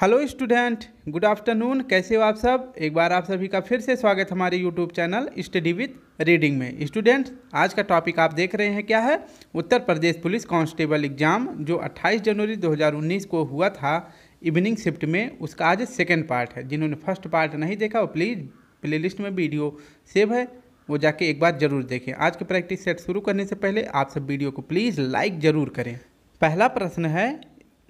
hello student good afternoon कैसे हो आप सब एक बार आप सभी का फिर से स्वागत हमारे YouTube channel study with reading में स्टूडेंट आज का टॉपिक आप देख रहे हैं क्या है Uttar Pradesh police constable exam जो 28 जनवरी 2019 को हुआ था इवनिंग शिफ्ट में उसका आज सेकेंड पार्ट है जिन्होंने फर्स्ट पार्ट नहीं देखा वो प्लीज़ प्ले लिस्ट में वीडियो सेव है वो जाके एक बार जरूर देखें आज के प्रैक्टिस सेट शुरू करने से पहले आप सब वीडियो को प्लीज़ लाइक ज़रूर करें पहला प्रश्न है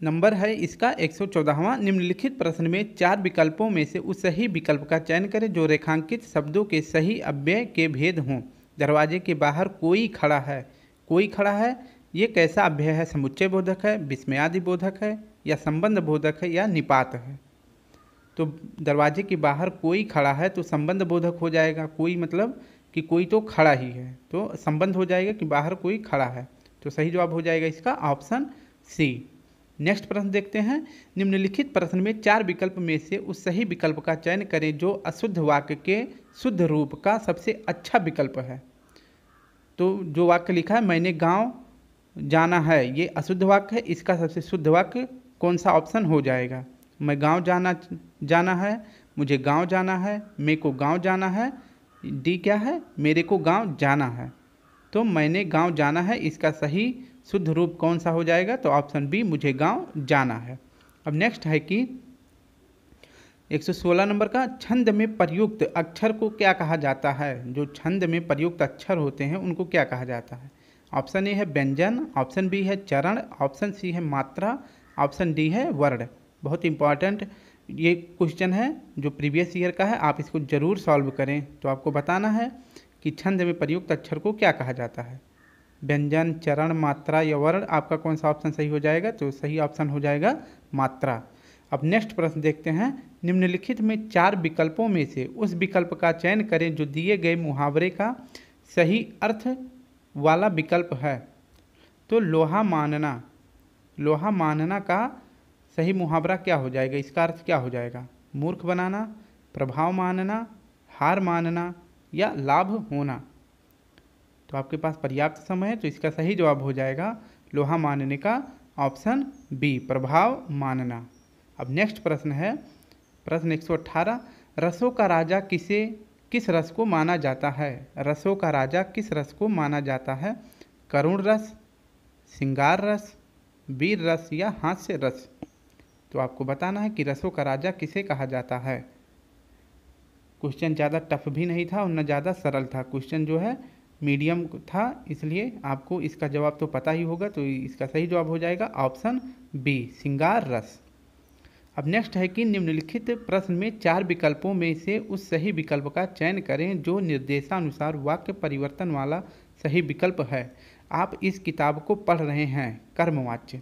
नंबर है इसका एक सौ चौदहवा निम्नलिखित प्रश्न में चार विकल्पों में से उस सही विकल्प का चयन करें जो रेखांकित शब्दों के सही अव्यय के भेद हों दरवाजे के बाहर कोई खड़ा है कोई खड़ा है ये कैसा अभ्यय है समुच्चय बोधक है विस्मयादि बोधक है या संबंध बोधक है या निपात है तो दरवाजे के बाहर कोई खड़ा है तो संबंध बोधक हो जाएगा कोई मतलब कि कोई तो खड़ा ही है तो संबंध हो जाएगा कि बाहर कोई खड़ा है तो सही जवाब हो जाएगा इसका ऑप्शन सी नेक्स्ट प्रश्न देखते हैं निम्नलिखित प्रश्न में चार विकल्प में से उस सही विकल्प का चयन करें जो अशुद्ध वाक्य के शुद्ध रूप का सबसे अच्छा विकल्प है तो जो वाक्य लिखा है मैंने गांव जाना है ये अशुद्ध वाक्य है इसका सबसे शुद्ध वाक्य कौन सा ऑप्शन हो जाएगा मैं गांव जाना जाना है मुझे गांव जाना है मेरे को गांव जाना है डी क्या है मेरे को गांव जाना है तो मैंने गांव जाना है इसका सही शुद्ध रूप कौन सा हो जाएगा तो ऑप्शन बी मुझे गांव जाना है अब नेक्स्ट है कि 116 नंबर का छंद में प्रयुक्त अक्षर को क्या कहा जाता है जो छंद में प्रयुक्त अक्षर होते हैं उनको क्या कहा जाता है ऑप्शन ए है व्यंजन ऑप्शन बी है चरण ऑप्शन सी है मात्रा ऑप्शन डी है वर्ण बहुत इंपॉर्टेंट ये क्वेश्चन है जो प्रीवियस ईयर का है आप इसको ज़रूर सॉल्व करें तो आपको बताना है कि छंद में प्रयुक्त अक्षर को क्या कहा जाता है व्यंजन चरण मात्रा या वर्ण आपका कौन सा ऑप्शन सही हो जाएगा तो सही ऑप्शन हो जाएगा मात्रा अब नेक्स्ट प्रश्न देखते हैं निम्नलिखित में चार विकल्पों में से उस विकल्प का चयन करें जो दिए गए मुहावरे का सही अर्थ वाला विकल्प है तो लोहा मानना लोहा मानना का सही मुहावरा क्या हो जाएगा इसका अर्थ क्या हो जाएगा मूर्ख बनाना प्रभाव मानना हार मानना या लाभ होना तो आपके पास पर्याप्त समय है तो इसका सही जवाब हो जाएगा लोहा मानने का ऑप्शन बी प्रभाव मानना अब नेक्स्ट प्रश्न है प्रश्न 118 रसों का राजा किसे किस रस को माना जाता है रसों का राजा किस रस को माना जाता है करुण रस सिंगार रस वीर रस या हास्य रस तो आपको बताना है कि रसों का राजा किसे कहा जाता है क्वेश्चन ज़्यादा टफ भी नहीं था और न ज़्यादा सरल था क्वेश्चन जो है मीडियम था इसलिए आपको इसका जवाब तो पता ही होगा तो इसका सही जवाब हो जाएगा ऑप्शन बी सिंगार रस अब नेक्स्ट है कि निम्नलिखित प्रश्न में चार विकल्पों में से उस सही विकल्प का चयन करें जो निर्देशानुसार वाक्य परिवर्तन वाला सही विकल्प है आप इस किताब को पढ़ रहे हैं कर्मवाच्य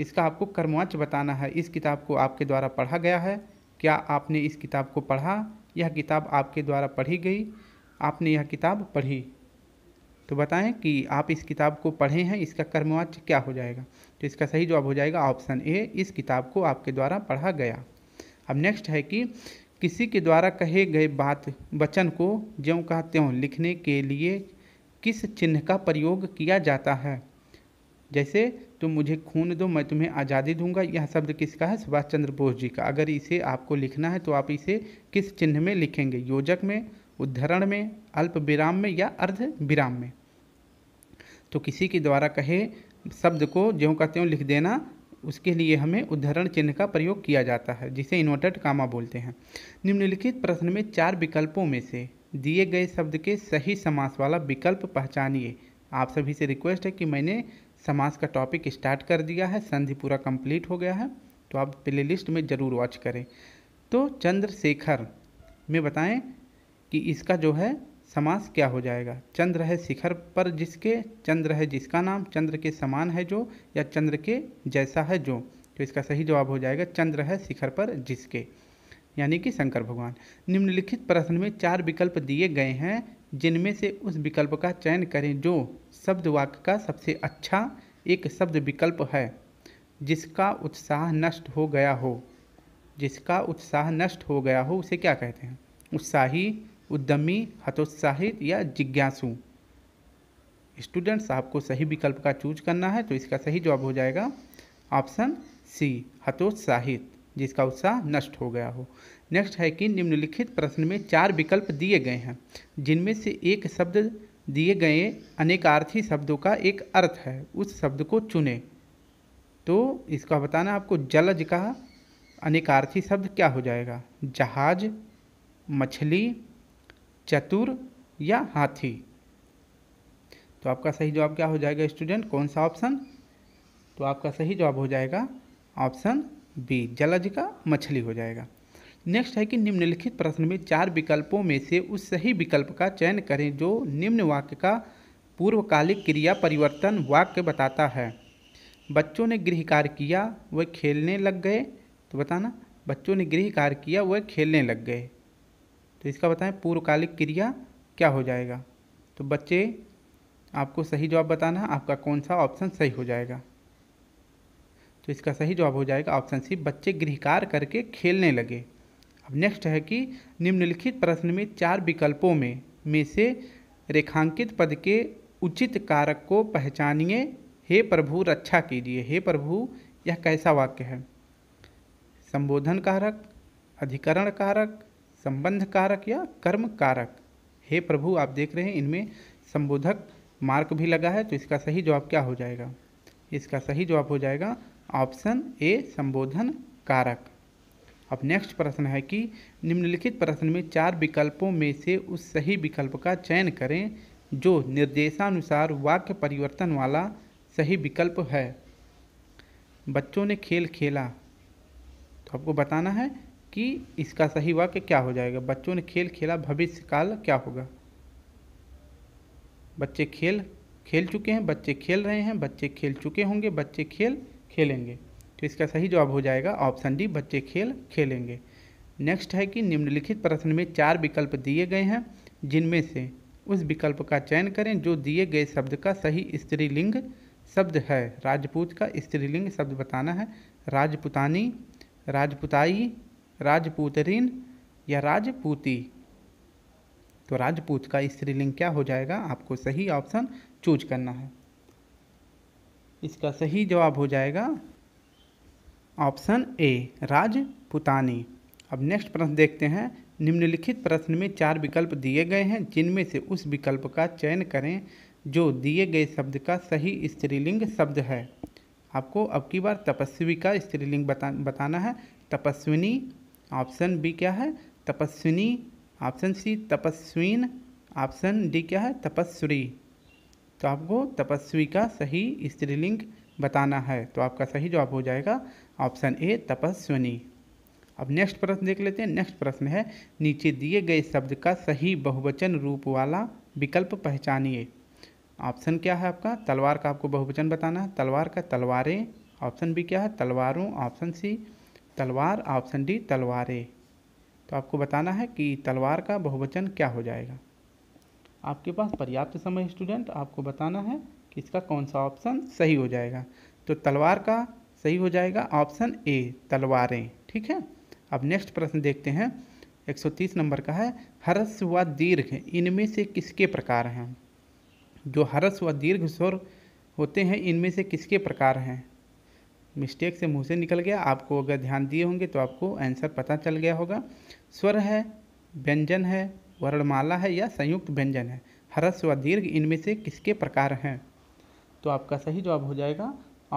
इसका आपको कर्मवाच्य बताना है इस किताब को आपके द्वारा पढ़ा गया है क्या आपने इस किताब को पढ़ा यह किताब आपके द्वारा पढ़ी गई आपने यह किताब पढ़ी तो बताएं कि आप इस किताब को पढ़े हैं इसका कर्मवाच्य क्या हो जाएगा तो इसका सही जवाब हो जाएगा ऑप्शन ए इस किताब को आपके द्वारा पढ़ा गया अब नेक्स्ट है कि किसी के द्वारा कहे गए बात वचन को ज्यों का त्यों लिखने के लिए किस चिन्ह का प्रयोग किया जाता है जैसे तुम मुझे खून दो मैं तुम्हें आज़ादी दूंगा यह शब्द किसका है सुभाष चंद्र बोस जी का अगर इसे आपको लिखना है तो आप इसे किस चिन्ह में लिखेंगे योजक में उद्धरण में अल्प विराम में या अर्ध विराम में तो किसी के द्वारा कहे शब्द को ज्यों का त्यों लिख देना उसके लिए हमें उद्धरण चिन्ह का प्रयोग किया जाता है जिसे इन्वर्टेड कामा बोलते हैं निम्नलिखित प्रश्न में चार विकल्पों में से दिए गए शब्द के सही समास वाला विकल्प पहचानिए आप सभी से रिक्वेस्ट है कि मैंने समास का टॉपिक स्टार्ट कर दिया है संधि पूरा कंप्लीट हो गया है तो आप प्ले में ज़रूर वॉच करें तो चंद्रशेखर में बताएं कि इसका जो है समास क्या हो जाएगा चंद्र है शिखर पर जिसके चंद्र है जिसका नाम चंद्र के समान है जो या चंद्र के जैसा है जो तो इसका सही जवाब हो जाएगा चंद्र है शिखर पर जिसके यानी कि शंकर भगवान निम्नलिखित प्रश्न में चार विकल्प दिए गए हैं जिनमें से उस विकल्प का चयन करें जो शब्द वाक्य का सबसे अच्छा एक शब्द विकल्प है जिसका उत्साह नष्ट हो गया हो जिसका उत्साह नष्ट हो गया हो उसे क्या कहते हैं उत्साही उद्यमी हतोत्साहित या जिज्ञासु स्टूडेंट्स आपको सही विकल्प का चूज करना है तो इसका सही जवाब हो जाएगा ऑप्शन सी हतोत्साहित जिसका उत्साह नष्ट हो गया हो नेक्स्ट है कि निम्नलिखित प्रश्न में चार विकल्प दिए गए हैं जिनमें से एक शब्द दिए गए अनेकार्थी शब्दों का एक अर्थ है उस शब्द को चुने तो इसका बताना आपको जलज का अनेकार्थी शब्द क्या हो जाएगा जहाज मछली चतुर या हाथी तो आपका सही जवाब क्या हो जाएगा स्टूडेंट कौन सा ऑप्शन तो आपका सही जवाब हो जाएगा ऑप्शन बी जलज का मछली हो जाएगा नेक्स्ट है कि निम्नलिखित प्रश्न में चार विकल्पों में से उस सही विकल्प का चयन करें जो निम्न वाक्य का पूर्वकालिक क्रिया परिवर्तन वाक्य बताता है बच्चों ने गृह कार्य किया वह खेलने लग गए तो बताना बच्चों ने गृह कार्य किया वह खेलने लग गए तो इसका बताएं पूर्वकालिक क्रिया क्या हो जाएगा तो बच्चे आपको सही जवाब बताना है आपका कौन सा ऑप्शन सही हो जाएगा तो इसका सही जवाब हो जाएगा ऑप्शन सी बच्चे गृहकार करके खेलने लगे अब नेक्स्ट है कि निम्नलिखित प्रश्न में चार विकल्पों में में से रेखांकित पद के उचित कारक को पहचानिए हे प्रभु रक्षा कीजिए हे प्रभु यह कैसा वाक्य है संबोधन कारक अधिकरण कारक संबंध कारक या कर्म कारक हे प्रभु आप देख रहे हैं इनमें संबोधक मार्क भी लगा है तो इसका सही जवाब क्या हो जाएगा इसका सही जवाब हो जाएगा ऑप्शन ए संबोधन कारक अब नेक्स्ट प्रश्न है कि निम्नलिखित प्रश्न में चार विकल्पों में से उस सही विकल्प का चयन करें जो निर्देशानुसार वाक्य परिवर्तन वाला सही विकल्प है बच्चों ने खेल खेला तो आपको बताना है कि इसका सही वाक्य क्या हो जाएगा बच्चों ने खेल खेला भविष्य काल क्या होगा बच्चे खेल खेल चुके हैं बच्चे खेल रहे हैं बच्चे खेल चुके होंगे बच्चे खेल खेलेंगे तो इसका सही जवाब हो जाएगा ऑप्शन डी बच्चे खेल खेलेंगे नेक्स्ट है कि निम्नलिखित प्रश्न में चार विकल्प दिए गए हैं जिनमें से उस विकल्प का चयन करें जो दिए गए शब्द का सही स्त्रीलिंग शब्द है राजपूत का स्त्रीलिंग शब्द बताना है राजपुतानी राजपुताई राजपूतरीन या राजपूती तो राजपूत का स्त्रीलिंग क्या हो जाएगा आपको सही ऑप्शन चूज करना है इसका सही जवाब हो जाएगा ऑप्शन ए राजपुतानी अब नेक्स्ट प्रश्न देखते हैं निम्नलिखित प्रश्न में चार विकल्प दिए गए हैं जिनमें से उस विकल्प का चयन करें जो दिए गए शब्द का सही स्त्रीलिंग शब्द है आपको अब की बार तपस्वी का स्त्रीलिंग बता बताना है तपस्विनी ऑप्शन बी क्या है तपस्विनी ऑप्शन सी तपस्वीन ऑप्शन डी क्या है तपस्वी तो आपको तपस्वी का सही स्त्रीलिंग बताना है तो आपका सही जवाब हो जाएगा ऑप्शन ए तपस्विनी अब नेक्स्ट प्रश्न देख लेते हैं नेक्स्ट प्रश्न है नीचे दिए गए शब्द का सही बहुवचन रूप वाला विकल्प पहचानिए ऑप्शन क्या है आपका तलवार का आपको बहुवचन बताना है तलवार का तलवारें ऑप्शन बी क्या है तलवारों ऑप्शन सी तलवार ऑप्शन डी तलवारें तो आपको बताना है कि तलवार का बहुवचन क्या हो जाएगा आपके पास पर्याप्त समय स्टूडेंट आपको बताना है कि इसका कौन सा ऑप्शन सही हो जाएगा तो तलवार का सही हो जाएगा ऑप्शन ए तलवारें ठीक है अब नेक्स्ट प्रश्न देखते हैं 130 नंबर का है हर्ष व दीर्घ इनमें से किसके प्रकार हैं जो हर्ष व दीर्घ स्वर होते हैं इनमें से किसके प्रकार हैं मिस्टेक से मुंह से निकल गया आपको अगर ध्यान दिए होंगे तो आपको आंसर पता चल गया होगा स्वर है व्यंजन है वर्णमाला है या संयुक्त व्यंजन है हरस्व दीर्घ इनमें से किसके प्रकार हैं तो आपका सही जवाब हो जाएगा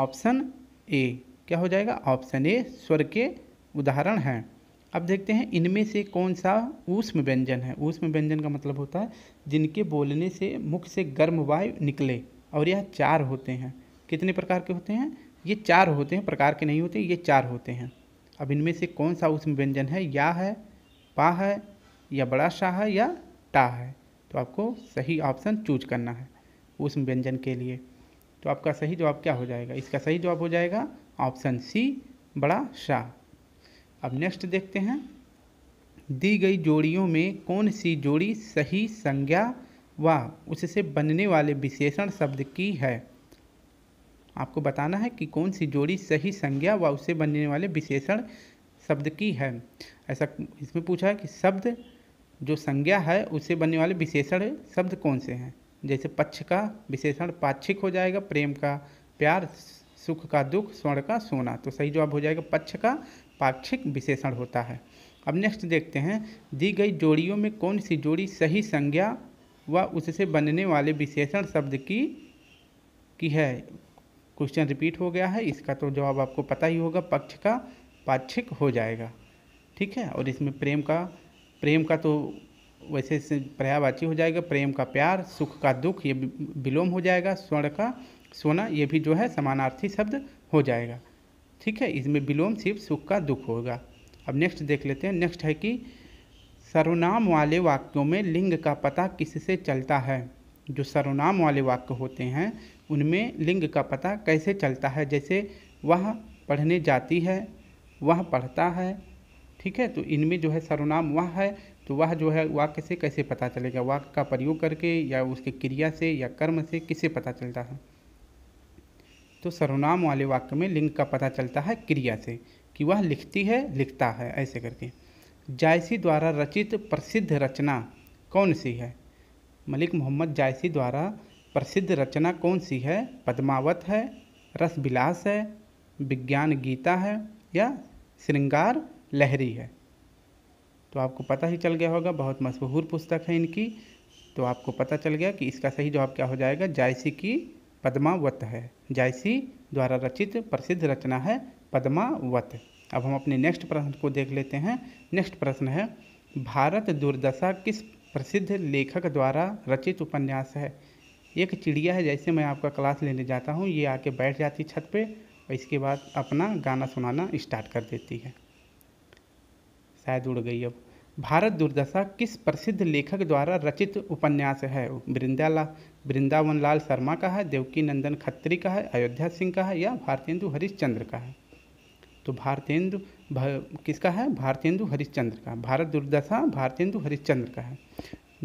ऑप्शन ए क्या हो जाएगा ऑप्शन ए स्वर के उदाहरण हैं अब देखते हैं इनमें से कौन सा ऊष्म व्यंजन है ऊष्म व्यंजन का मतलब होता है जिनके बोलने से मुख से गर्म वायु निकले और यह चार होते हैं कितने प्रकार के होते हैं ये चार होते हैं प्रकार के नहीं होते ये चार होते हैं अब इनमें से कौन सा उसमें व्यंजन है या है पा है या बड़ा शाह है या टा है तो आपको सही ऑप्शन चूज करना है उस व्यंजन के लिए तो आपका सही जवाब क्या हो जाएगा इसका सही जवाब हो जाएगा ऑप्शन सी बड़ा शाह अब नेक्स्ट देखते हैं दी गई जोड़ियों में कौन सी जोड़ी सही संज्ञा व उससे बनने वाले विशेषण शब्द की है आपको बताना है कि कौन सी जोड़ी सही संज्ञा व उससे बनने वाले विशेषण शब्द की है ऐसा इसमें पूछा है कि शब्द जो संज्ञा है उससे बनने वाले विशेषण शब्द कौन से हैं जैसे पक्ष का विशेषण पाक्षिक हो जाएगा प्रेम का प्यार सुख का दुख स्वर्ण का सोना तो सही जवाब हो जाएगा पक्ष का पाक्षिक विशेषण होता है अब नेक्स्ट देखते हैं दी गई जोड़ियों में कौन सी जोड़ी सही संज्ञा व उससे बनने वाले विशेषण शब्द की की है क्वेश्चन रिपीट हो गया है इसका तो जवाब आपको पता ही होगा पक्ष का पाक्षिक हो जाएगा ठीक है और इसमें प्रेम का प्रेम का तो वैसे पर्यावाची हो जाएगा प्रेम का प्यार सुख का दुख ये विलोम हो जाएगा स्वर्ण का सोना ये भी जो है समानार्थी शब्द हो जाएगा ठीक है इसमें विलोम सिर्फ सुख का दुख होगा अब नेक्स्ट देख लेते हैं नेक्स्ट है कि सर्वनाम वाले वाक्यों में लिंग का पता किससे चलता है जो सर्वनाम वाले वाक्य होते हैं उनमें लिंग का पता कैसे चलता है जैसे वह पढ़ने जाती है वह पढ़ता है ठीक है तो इनमें जो है सर्वनाम वह है तो वह जो है वाक्य से कैसे पता चलेगा वाक्य का प्रयोग करके या उसके क्रिया से या कर्म से किसे पता चलता है तो सर्वनाम वाले वाक्य में लिंग का पता चलता है क्रिया से कि वह लिखती है लिखता है ऐसे करके जायसी द्वारा रचित प्रसिद्ध रचना कौन सी है मलिक मोहम्मद जायसी द्वारा प्रसिद्ध रचना कौन सी है पद्मावत है रसबिलास है विज्ञान गीता है या श्रृंगार लहरी है तो आपको पता ही चल गया होगा बहुत मशहूर पुस्तक है इनकी तो आपको पता चल गया कि इसका सही जवाब क्या हो जाएगा जायसी की पद्मावत है जायसी द्वारा रचित प्रसिद्ध रचना है पद्मावत अब हम अपने नेक्स्ट प्रश्न को देख लेते हैं नेक्स्ट प्रश्न है भारत दुर्दशा किस प्रसिद्ध लेखक द्वारा रचित उपन्यास है एक चिड़िया है जैसे मैं आपका क्लास लेने जाता हूँ ये आके बैठ जाती छत पे और इसके बाद अपना गाना सुनाना स्टार्ट कर देती है शायद उड़ गई अब भारत दुर्दशा किस प्रसिद्ध लेखक द्वारा रचित उपन्यास है वृंदाला वृंदावन लाल शर्मा का है देवकी नंदन खत्री का है अयोध्या सिंह का है या भारतेंदु हरिश्चंद्र का है तो भारतेंदु भा, किसका है भारतेंदु हरिश्चंद्र का भारत दुर्दशा भारतेंदु हरिश्चंद्र का है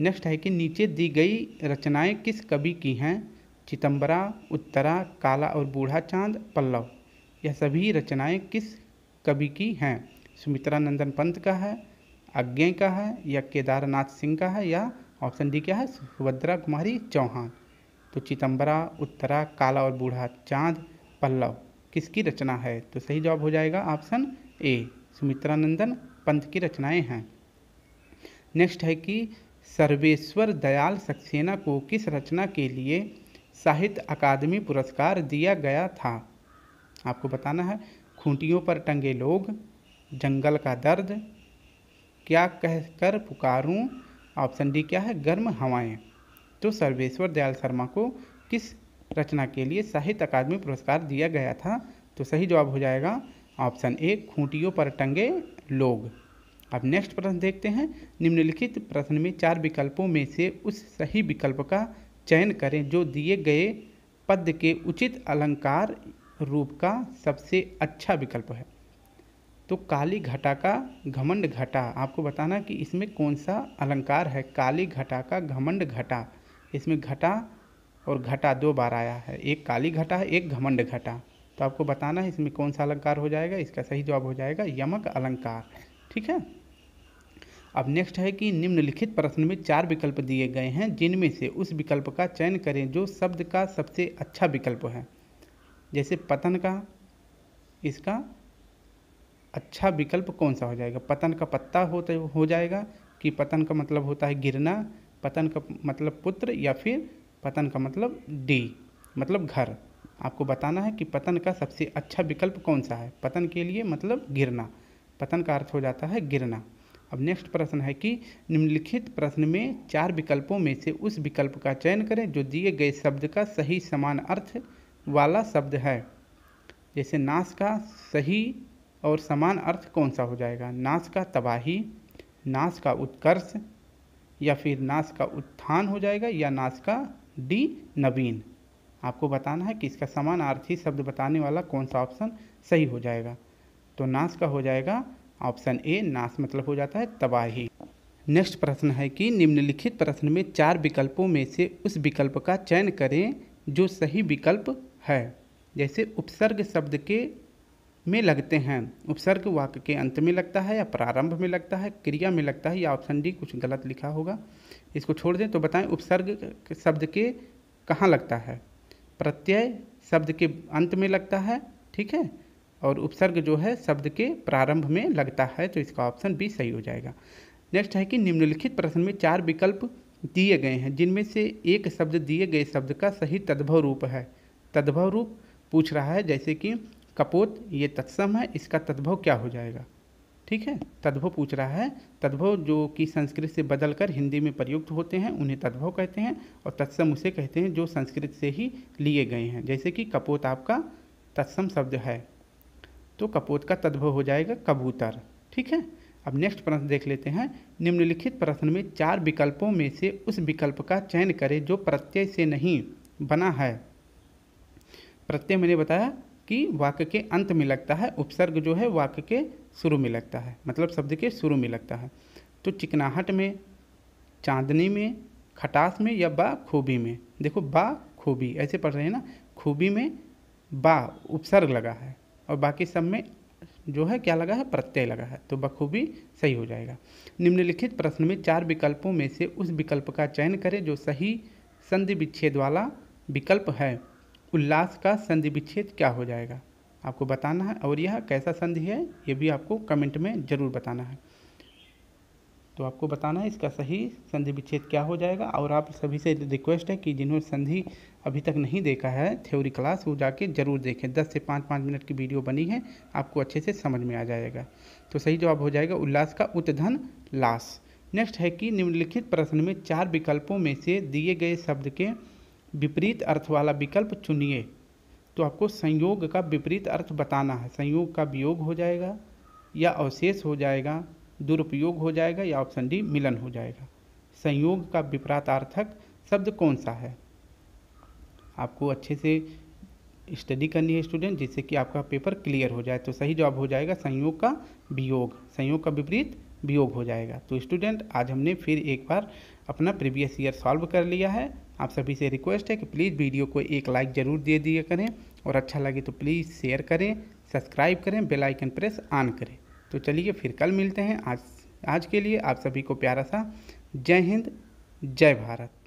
नेक्स्ट है कि नीचे दी गई रचनाएं किस कवि की हैं चितंबरा उत्तरा काला और बूढ़ा चांद पल्लव यह सभी रचनाएं किस कवि की हैं सुमित्रा नंदन पंत का है अज्ञे का है या केदारनाथ सिंह का है या ऑप्शन डी क्या है सुभद्रा कुमारी चौहान तो चितंबरा उत्तरा काला और बूढ़ा चांद पल्लव किसकी रचना है तो सही जवाब हो जाएगा ऑप्शन ए सुमित्रानंदन पंथ पंत की रचनाएं हैं नेक्स्ट है कि सर्वेश्वर दयाल सक्सेना को किस रचना के लिए साहित्य अकादमी पुरस्कार दिया गया था आपको बताना है खूंटियों पर टंगे लोग जंगल का दर्द क्या कह कर पुकारूँ ऑप्शन डी क्या है गर्म हवाएं तो सर्वेश्वर दयाल शर्मा को किस रचना के लिए साहित्य अकादमी पुरस्कार दिया गया था तो सही जवाब हो जाएगा ऑप्शन ए खूंटियों पर टंगे लोग अब नेक्स्ट प्रश्न देखते हैं निम्नलिखित प्रश्न में चार विकल्पों में से उस सही विकल्प का चयन करें जो दिए गए पद के उचित अलंकार रूप का सबसे अच्छा विकल्प है तो काली घटा का घमंड घटा आपको बताना कि इसमें कौन सा अलंकार है काली घटा का घमंड घटा इसमें घटा और घटा दो बार आया है एक काली घटा है एक घमंड घटा तो आपको बताना है इसमें कौन सा अलंकार हो जाएगा इसका सही जवाब हो जाएगा यमक अलंकार ठीक है अब नेक्स्ट है कि निम्नलिखित प्रश्न में चार विकल्प दिए गए हैं जिनमें से उस विकल्प का चयन करें जो शब्द का सबसे अच्छा विकल्प है जैसे पतन का इसका अच्छा विकल्प कौन सा हो जाएगा पतन का पत्ता होते हो जाएगा कि पतन का मतलब होता है गिरना पतन का मतलब पुत्र या फिर पतन का मतलब डी मतलब घर आपको बताना है कि पतन का सबसे अच्छा विकल्प कौन सा है पतन के लिए मतलब गिरना पतन का अर्थ हो जाता है गिरना अब नेक्स्ट प्रश्न है कि निम्नलिखित प्रश्न में चार विकल्पों में से उस विकल्प का चयन करें जो दिए गए शब्द का सही समान अर्थ वाला शब्द है जैसे नाश का सही और समान अर्थ कौन सा हो जाएगा नाश का तबाही नाश का उत्कर्ष या फिर नाश का उत्थान हो जाएगा या नाश का डी नवीन आपको बताना है कि इसका समान अर्थी शब्द बताने वाला कौन सा ऑप्शन सही हो जाएगा तो नाश का हो जाएगा ऑप्शन ए नाश मतलब हो जाता है तबाही नेक्स्ट प्रश्न है कि निम्नलिखित प्रश्न में चार विकल्पों में से उस विकल्प का चयन करें जो सही विकल्प है जैसे उपसर्ग शब्द के में लगते हैं उपसर्ग वाक्य के अंत में लगता है या प्रारंभ में लगता है क्रिया में लगता है या ऑप्शन डी कुछ गलत लिखा होगा इसको छोड़ दें तो बताएं उपसर्ग शब्द के कहाँ लगता है प्रत्यय शब्द के अंत में लगता है ठीक है और उपसर्ग जो है शब्द के प्रारंभ में लगता है तो इसका ऑप्शन बी सही हो जाएगा नेक्स्ट है कि निम्नलिखित प्रश्न में चार विकल्प दिए गए हैं जिनमें से एक शब्द दिए गए शब्द का सही तद्भव रूप है तद्भव रूप पूछ रहा है जैसे कि कपोत ये तत्सम है इसका तद्भव क्या हो जाएगा ठीक है तद्भव पूछ रहा है तद्भव जो कि संस्कृत से बदलकर हिंदी में प्रयुक्त होते हैं उन्हें तद्भव कहते हैं और तत्सम उसे कहते हैं जो संस्कृत से ही लिए गए हैं जैसे कि कपोत आपका तत्सम शब्द है तो कपोत का तद्भव हो जाएगा कबूतर ठीक है अब नेक्स्ट प्रश्न देख लेते हैं निम्नलिखित प्रश्न में चार विकल्पों में से उस विकल्प का चयन करें जो प्रत्यय से नहीं बना है प्रत्यय मैंने बताया कि वाक्य के अंत में लगता है उपसर्ग जो है वाक्य के शुरू में लगता है मतलब शब्द के शुरू में लगता है तो चिकनाहट में चांदनी में खटास में या बा खूबी में देखो बा खूबी ऐसे पढ़ रहे हैं ना खूबी में बा उपसर्ग लगा है और बाकी सब में जो है क्या लगा है प्रत्यय लगा है तो बखूबी सही हो जाएगा निम्नलिखित प्रश्न में चार विकल्पों में से उस विकल्प का चयन करें जो सही संधि विच्छेद वाला विकल्प है उल्लास का संधि विच्छेद क्या हो जाएगा आपको बताना है और यह कैसा संधि है ये भी आपको कमेंट में ज़रूर बताना है तो आपको बताना है इसका सही संधि विच्छेद क्या हो जाएगा और आप सभी से रिक्वेस्ट है कि जिन्होंने संधि अभी तक नहीं देखा है थ्योरी क्लास वो जाके ज़रूर देखें दस से पाँच पाँच मिनट की वीडियो बनी है आपको अच्छे से समझ में आ जाएगा तो सही जवाब हो जाएगा उल्लास का उत्धन लाश नेक्स्ट है कि निम्नलिखित प्रश्न में चार विकल्पों में से दिए गए शब्द के विपरीत अर्थ वाला विकल्प चुनिए तो आपको संयोग का विपरीत अर्थ बताना है संयोग का वियोग हो जाएगा या अवशेष हो जाएगा दुरुपयोग हो जाएगा या ऑप्शन डी मिलन हो जाएगा संयोग का विपरातार्थक शब्द कौन सा है आपको अच्छे से स्टडी करनी है स्टूडेंट जिससे कि आपका पेपर क्लियर हो जाए तो सही जवाब हो जाएगा संयोग का वियोग संयोग का विपरीत वियोग हो जाएगा तो स्टूडेंट आज हमने फिर एक बार अपना प्रीवियस ईयर सॉल्व कर लिया है आप सभी से रिक्वेस्ट है कि प्लीज़ वीडियो को एक लाइक ज़रूर दे दिया करें और अच्छा लगे तो प्लीज़ शेयर करें सब्सक्राइब करें बेलाइकन प्रेस ऑन करें तो चलिए फिर कल मिलते हैं आज आज के लिए आप सभी को प्यारा सा जय हिंद जय भारत